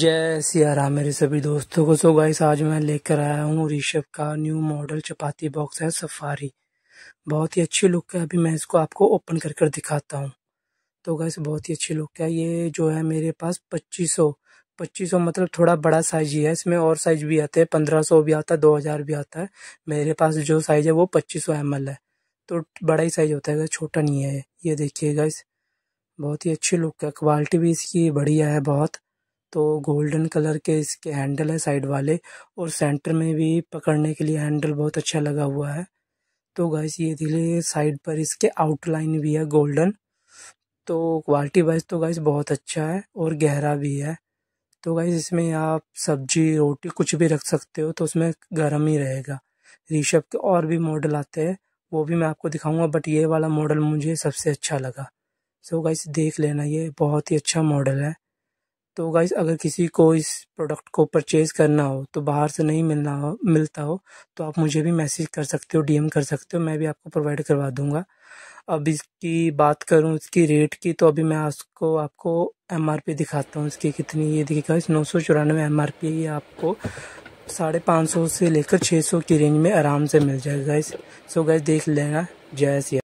जय सिया राम मेरे सभी दोस्तों को सो गाइस आज मैं लेकर आया हूँ ऋषभ का न्यू मॉडल चपाती बॉक्स है सफारी बहुत ही अच्छी लुक है अभी मैं इसको आपको ओपन कर कर दिखाता हूँ तो गाइस बहुत ही अच्छी लुक है ये जो है मेरे पास पच्चीस सौ पच्चीस सौ मतलब थोड़ा बड़ा साइज ही है इसमें और साइज भी आते हैं पंद्रह सौ भी आता है दो हज़ार भी आता है मेरे पास जो साइज़ है वो पच्चीस सौ एम एल है तो बड़ा ही साइज़ होता है छोटा नहीं है ये देखिए गाइस बहुत ही अच्छी लुक है क्वालिटी भी इसकी बढ़िया है बहुत तो गोल्डन कलर के इसके हैंडल है साइड वाले और सेंटर में भी पकड़ने के लिए हैंडल बहुत अच्छा लगा हुआ है तो गाइस ये धीरे साइड पर इसके आउटलाइन भी है गोल्डन तो क्वालिटी वाइज तो गाइस बहुत अच्छा है और गहरा भी है तो गाइस इसमें आप सब्जी रोटी कुछ भी रख सकते हो तो उसमें गर्म ही रहेगा रिशभ के और भी मॉडल आते हैं वो भी मैं आपको दिखाऊंगा बट ये वाला मॉडल मुझे सबसे अच्छा लगा सो so गाइस देख लेना ये बहुत ही अच्छा मॉडल है तो गाइस अगर किसी को इस प्रोडक्ट को परचेज़ करना हो तो बाहर से नहीं मिलना हो मिलता हो तो आप मुझे भी मैसेज कर सकते हो डीएम कर सकते हो मैं भी आपको प्रोवाइड करवा दूँगा अब इसकी बात करूँ इसकी रेट की तो अभी मैं उसको आपको एम आर पी दिखाता हूँ इसकी कितनी ये देखिएगा इस नौ सौ चौरानवे एम आर पी ये आपको साढ़े पाँच सौ से लेकर छः सौ की रेंज में आराम से मिल जाएगा गाइज सो गैस देख लेना जय सिया